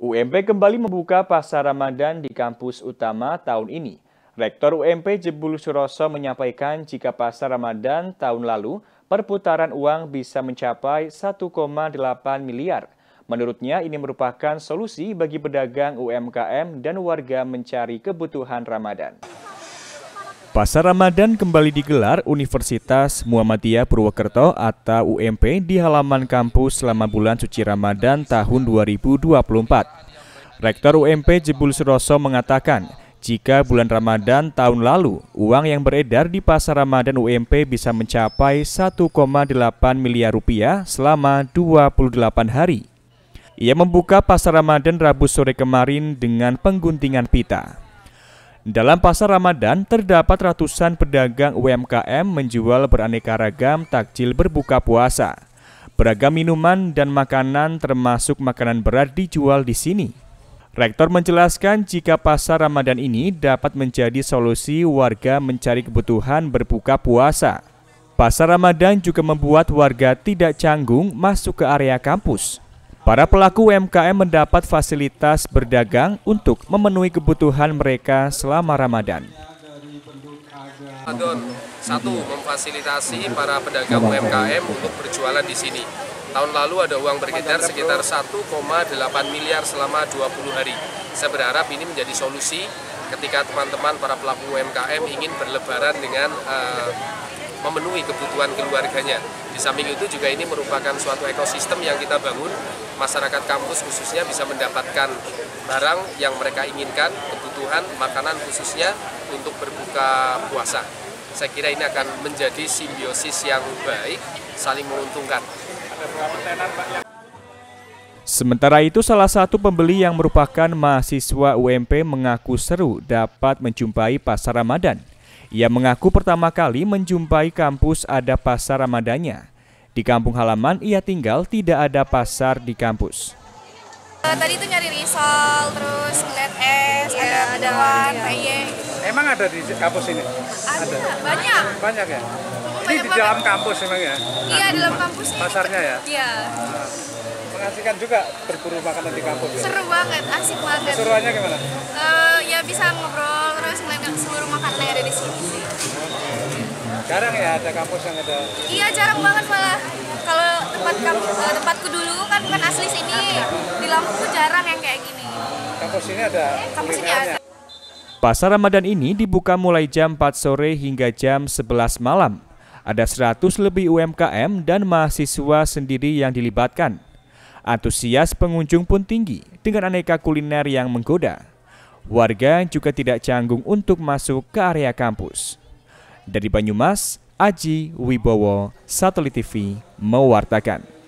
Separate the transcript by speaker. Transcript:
Speaker 1: UMP kembali membuka pasar Ramadan di kampus utama tahun ini. Rektor UMP Jebul Suroso menyampaikan jika pasar Ramadan tahun lalu perputaran uang bisa mencapai 1,8 miliar. Menurutnya ini merupakan solusi bagi pedagang UMKM dan warga mencari kebutuhan Ramadan. Pasar Ramadan kembali digelar Universitas Muhammadiyah Purwokerto atau UMP di halaman kampus selama bulan suci Ramadan tahun 2024. Rektor UMP Jebul Suroso mengatakan, jika bulan Ramadan tahun lalu, uang yang beredar di pasar Ramadan UMP bisa mencapai 1,8 miliar rupiah selama 28 hari. Ia membuka pasar Ramadan Rabu sore kemarin dengan pengguntingan pita. Dalam pasar Ramadan, terdapat ratusan pedagang UMKM menjual beraneka ragam takjil berbuka puasa. Beragam minuman dan makanan termasuk makanan berat dijual di sini. Rektor menjelaskan jika pasar Ramadan ini dapat menjadi solusi warga mencari kebutuhan berbuka puasa. Pasar Ramadan juga membuat warga tidak canggung masuk ke area kampus. Para pelaku UMKM mendapat fasilitas berdagang untuk memenuhi kebutuhan mereka selama Ramadan.
Speaker 2: Satu, memfasilitasi para pedagang UMKM untuk berjualan di sini. Tahun lalu ada uang bergetar sekitar 1,8 miliar selama 20 hari. Saya berharap ini menjadi solusi ketika teman-teman para pelaku UMKM ingin berlebaran dengan uh, memenuhi kebutuhan keluarganya samping itu juga ini merupakan suatu ekosistem yang kita bangun, masyarakat kampus khususnya bisa mendapatkan barang yang mereka inginkan, kebutuhan, makanan khususnya untuk berbuka puasa. Saya kira ini akan menjadi simbiosis yang baik, saling menguntungkan.
Speaker 1: Sementara itu, salah satu pembeli yang merupakan mahasiswa UMP mengaku seru dapat menjumpai pasar Ramadan. Ia mengaku pertama kali menjumpai kampus ada pasar Ramadannya. Di kampung halaman ia tinggal tidak ada pasar di kampus.
Speaker 2: Eh, tadi itu nyari risol, terus ngeliat es, ya, ada aduan, yeah. Emang ada di kampus ini? Ada, ada. banyak. Banyak ya? Ini banyak di dalam banget. kampus emang ya? Iya, di dalam kampus. Pasarnya ya? Iya. Ah. mengasihkan juga berburu makanan di kampus ya? Seru banget, asik banget. Seruannya gimana? Uh, ya bisa ngobrol, terus ngeliat seluruh makanan yang ada di sini sih. Jarang ya ada kampus yang ada. Iya jarang banget malah. Kalau tempat kampus, eh, tempatku dulu kan bukan asli sini. Di Lampung jarang yang kayak gini. Kampus ini ada. Kampus ini ada.
Speaker 1: Pasar Ramadan ini dibuka mulai jam 4 sore hingga jam 11 malam. Ada 100 lebih UMKM dan mahasiswa sendiri yang dilibatkan. Antusias pengunjung pun tinggi dengan aneka kuliner yang menggoda. Warga juga tidak canggung untuk masuk ke area kampus. Dari Banyumas, Aji Wibowo, Satelit TV mewartakan.